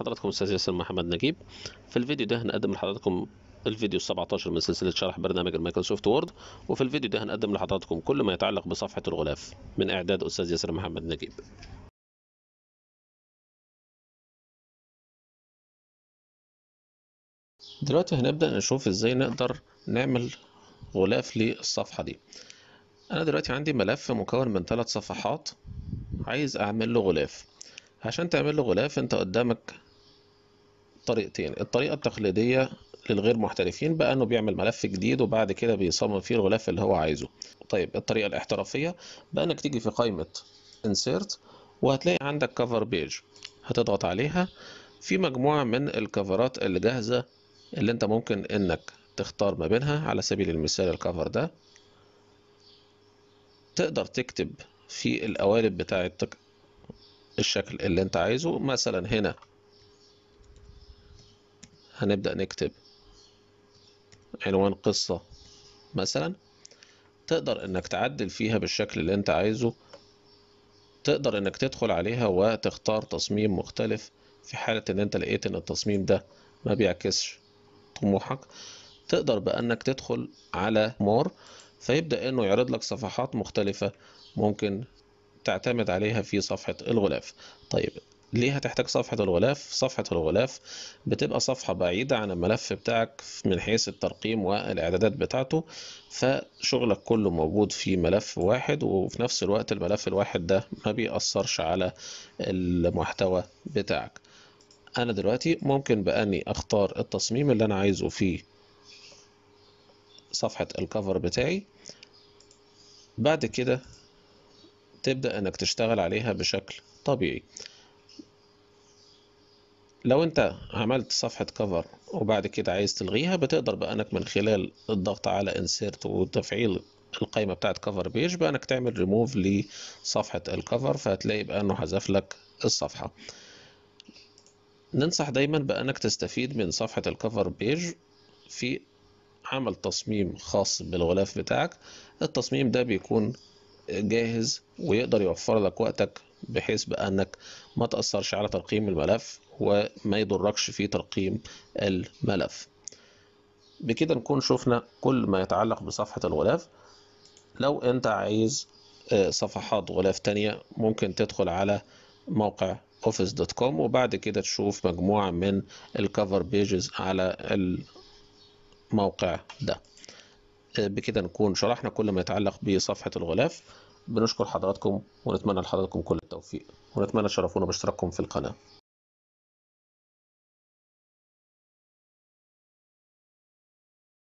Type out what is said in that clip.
حضراتكم استاذ ياسر محمد نجيب في الفيديو ده هنقدم لحضراتكم الفيديو 17 من سلسله شرح برنامج المايكروسوفت وورد وفي الفيديو ده هنقدم لحضراتكم كل ما يتعلق بصفحه الغلاف من اعداد استاذ ياسر محمد نجيب دلوقتي هنبدا نشوف ازاي نقدر نعمل غلاف للصفحه دي انا دلوقتي عندي ملف مكون من ثلاث صفحات عايز اعمل له غلاف عشان تعمل له غلاف انت قدامك طريقتين الطريقة التقليدية للغير محترفين بقى انه بيعمل ملف جديد وبعد كده بيصمم فيه الغلاف اللي هو عايزه طيب الطريقة الاحترافية بقى انك تيجي في قائمة insert وهتلاقي عندك cover page هتضغط عليها في مجموعة من الكفرات اللي جاهزة اللي انت ممكن انك تختار ما بينها على سبيل المثال الكفر ده تقدر تكتب في القوالب بتاعتك الشكل اللي انت عايزه مثلا هنا هنبدأ نكتب عنوان قصة مثلا تقدر انك تعدل فيها بالشكل اللي انت عايزه تقدر انك تدخل عليها وتختار تصميم مختلف في حالة ان انت لقيت ان التصميم ده ما بيعكسش طموحك تقدر بانك تدخل على مور فيبدأ انه يعرض لك صفحات مختلفة ممكن تعتمد عليها في صفحة الغلاف طيب ليه هتحتاج صفحة الغلاف؟ صفحة الغلاف بتبقى صفحة بعيدة عن الملف بتاعك من حيث الترقيم والإعدادات بتاعته فشغلك كله موجود في ملف واحد وفي نفس الوقت الملف الواحد ده ما بيأثرش على المحتوى بتاعك أنا دلوقتي ممكن بأني أختار التصميم اللي أنا عايزه في صفحة الكفر بتاعي بعد كده تبدأ إنك تشتغل عليها بشكل طبيعي لو انت عملت صفحة كفر وبعد كده عايز تلغيها بتقدر بأنك من خلال الضغط على انسيرت وتفعيل القائمة بتاعت كفر بيج بأنك تعمل ريموف لصفحة الكفر فهتلاقي بأنه حذف لك الصفحة ننصح دايما بأنك تستفيد من صفحة الكفر بيج في عمل تصميم خاص بالغلاف بتاعك التصميم ده بيكون جاهز ويقدر يوفر لك وقتك بحيث بأنك ما تأثرش على ترقيم الملف وما يضركش في ترقيم الملف بكده نكون شفنا كل ما يتعلق بصفحة الغلاف لو انت عايز آه، صفحات غلاف تانية ممكن تدخل على موقع اوفيس دوت كوم وبعد كده تشوف مجموعة من الكفر بيجز على الموقع ده آه، بكده نكون شرحنا كل ما يتعلق بصفحة الغلاف بنشكر حضراتكم ونتمنى لحضراتكم كل التوفيق ونتمنى تشرفونا باشتراككم في القناة